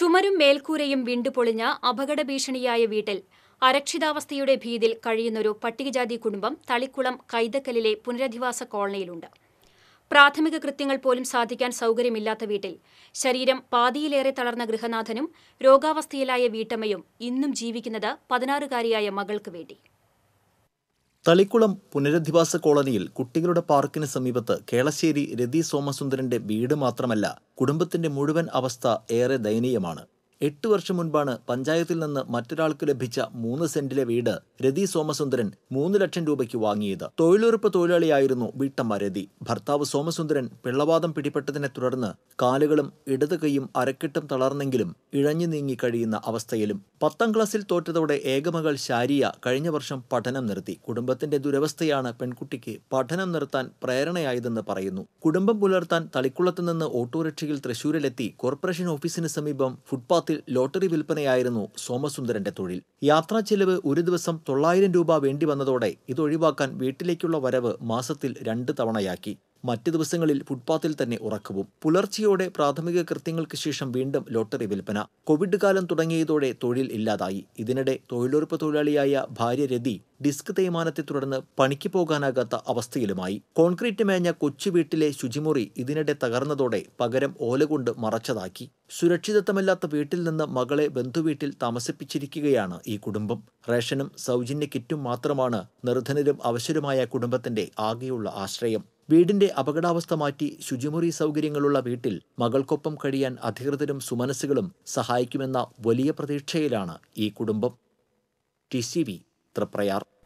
ചുമരും മേൽക്കൂരയും വിണ്ടുപൊളിഞ്ഞ അപകട ഭീഷണിയായ വീട്ടിൽ അരക്ഷിതാവസ്ഥയുടെ ഭീതിയിൽ കഴിയുന്നൊരു പട്ടികജാതി കുടുംബം തളിക്കുളം കൈതക്കലിലെ പുനരധിവാസ കോളനിയിലുണ്ട് പ്രാഥമിക കൃത്യങ്ങൾ പോലും സാധിക്കാൻ സൗകര്യമില്ലാത്ത വീട്ടിൽ ശരീരം പാതിയിലേറെ തളർന്ന ഗൃഹനാഥനും രോഗാവസ്ഥയിലായ വീട്ടമ്മയും ഇന്നും ജീവിക്കുന്നത് പതിനാറുകാരിയായ മകൾക്ക് വേണ്ടി തളിക്കുളം പുനരധിവാസ കോളനിയിൽ കുട്ടികളുടെ പാർക്കിന് സമീപത്ത് കേളശ്ശേരി രതി സോമസുന്ദരന്റെ വീട് മാത്രമല്ല കുടുംബത്തിൻ്റെ മുഴുവൻ അവസ്ഥ ഏറെ ദയനീയമാണ് എട്ട് വർഷം മുൻപാണ് പഞ്ചായത്തിൽ നിന്ന് മറ്റൊരാൾക്ക് ലഭിച്ച മൂന്ന് സെന്റിലെ വീട് രതി സോമസുന്ദരൻ മൂന്ന് ലക്ഷം രൂപയ്ക്ക് വാങ്ങിയത് തൊഴിലുറപ്പ് തൊഴിലാളിയായിരുന്നു വീട്ടമ്മ രതി ഭർത്താവ് സോമസുന്ദരൻ പിള്ളവാദം പിടിപെട്ടതിനെ തുടർന്ന് കാലുകളും ഇടത് കൈയും അരക്കെട്ടും തളർന്നെങ്കിലും ഇഴഞ്ഞു നീങ്ങി കഴിയുന്ന അവസ്ഥയിലും പത്താം ക്ലാസ്സിൽ തോറ്റതോടെ ഏകമകൾ ശാരിയ കഴിഞ്ഞ വർഷം പഠനം നിർത്തി കുടുംബത്തിന്റെ ദുരവസ്ഥയാണ് പെൺകുട്ടിക്ക് പഠനം നിർത്താൻ പ്രേരണയായതെന്ന് പറയുന്നു കുടുംബം പുലർത്താൻ തളിക്കുളത്ത് നിന്ന് ഓട്ടോറിക്ഷയിൽ തൃശൂരിലെത്തി കോർപ്പറേഷൻ ഓഫീസിന് സമീപം ഫുട്പാത്ത് നാട്ടിൽ ലോട്ടറി വിൽപ്പനയായിരുന്നു സോമസുന്ദരന്റെ തൊഴിൽ യാത്രാ ചെലവ് ഒരു ദിവസം തൊള്ളായിരം രൂപ വേണ്ടി വന്നതോടെ ഇതൊഴിവാക്കാൻ വീട്ടിലേക്കുള്ള വരവ് മാസത്തിൽ രണ്ട് തവണയാക്കി മറ്റ് ദിവസങ്ങളിൽ ഫുട്പാത്തിൽ തന്നെ ഉറക്കവും പുലർച്ചെയോടെ പ്രാഥമിക കൃത്യങ്ങൾക്ക് ശേഷം വീണ്ടും ലോട്ടറി വിൽപ്പന കോവിഡ് കാലം തുടങ്ങിയതോടെ തൊഴിൽ ഇല്ലാതായി ഇതിനിടെ തൊഴിലുറപ്പ് തൊഴിലാളിയായ ഭാര്യ രതി ഡിസ്ക് തേയ്മാനത്തെ തുടർന്ന് പണിക്ക് പോകാനാകാത്ത അവസ്ഥയിലുമായി കോൺക്രീറ്റ് മേഞ്ഞ കൊച്ചു വീട്ടിലെ ശുചിമുറി ഇതിനിടെ തകർന്നതോടെ പകരം ഓലകൊണ്ട് മറച്ചതാക്കി സുരക്ഷിതത്വമല്ലാത്ത വീട്ടിൽ നിന്ന് മകളെ ബന്ധുവീട്ടിൽ താമസിപ്പിച്ചിരിക്കുകയാണ് ഈ കുടുംബം റേഷനും സൗജന്യ കിറ്റും മാത്രമാണ് നിർധനരും അവശരുമായ കുടുംബത്തിന്റെ ആകെയുള്ള ആശ്രയം വീടിന്റെ അപകടാവസ്ഥ മാറ്റി ശുചിമുറി സൗകര്യങ്ങളുള്ള വീട്ടിൽ മകൾക്കൊപ്പം കഴിയാൻ അധികൃതരും സുമനസ്സുകളും സഹായിക്കുമെന്ന വലിയ പ്രതീക്ഷയിലാണ് ഈ കുടുംബം ടി സി വി തൃപ്രയാർ